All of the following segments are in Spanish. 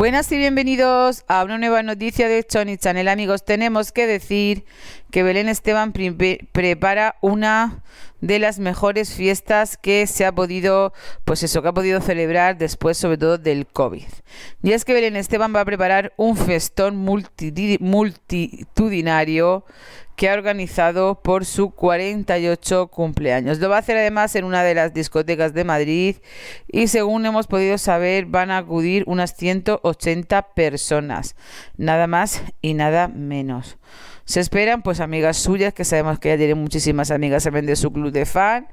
Buenas y bienvenidos a una nueva noticia de Choni Channel. Amigos, tenemos que decir que Belén Esteban prepara una de las mejores fiestas que se ha podido, pues eso, que ha podido celebrar después, sobre todo del COVID. Y es que Belén Esteban va a preparar un festón multitudinario que ha organizado por su 48 cumpleaños. Lo va a hacer además en una de las discotecas de Madrid y según hemos podido saber van a acudir unas 180 personas, nada más y nada menos. Se esperan pues amigas suyas, que sabemos que ya tiene muchísimas amigas también de su club de fan.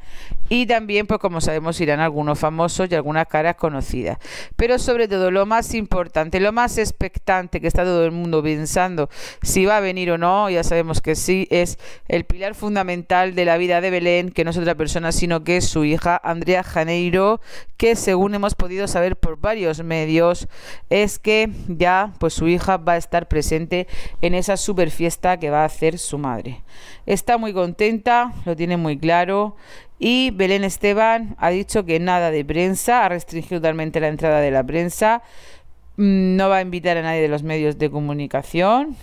Y también pues como sabemos irán algunos famosos y algunas caras conocidas. Pero sobre todo lo más importante, lo más expectante que está todo el mundo pensando si va a venir o no, ya sabemos que sí, es el pilar fundamental de la vida de Belén, que no es otra persona sino que es su hija Andrea Janeiro, que según hemos podido saber por varios medios, es que ya pues su hija va a estar presente en esa super fiesta que va a hacer su madre. Está muy contenta, lo tiene muy claro. Y Belén Esteban ha dicho que nada de prensa, ha restringido totalmente la entrada de la prensa, mm, no va a invitar a nadie de los medios de comunicación,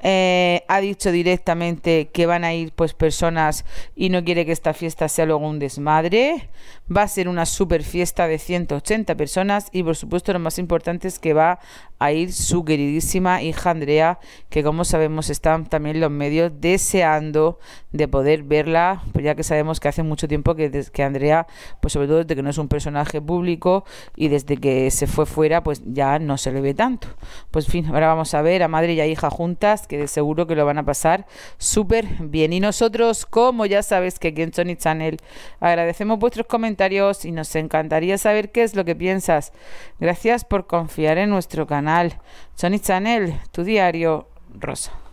eh, ha dicho directamente que van a ir pues personas y no quiere que esta fiesta sea luego un desmadre. Va a ser una super fiesta de 180 personas y por supuesto lo más importante es que va a ir su queridísima hija Andrea, que como sabemos están también los medios deseando de poder verla, pues ya que sabemos que hace mucho tiempo que, que Andrea, pues sobre todo desde que no es un personaje público y desde que se fue fuera, pues ya no se le ve tanto. Pues fin, ahora vamos a ver a madre y a hija juntas que de seguro que lo van a pasar súper bien. Y nosotros, como ya sabes que aquí en Sony Channel agradecemos vuestros comentarios y nos encantaría saber qué es lo que piensas. Gracias por confiar en nuestro canal. Sony Channel, tu diario rosa.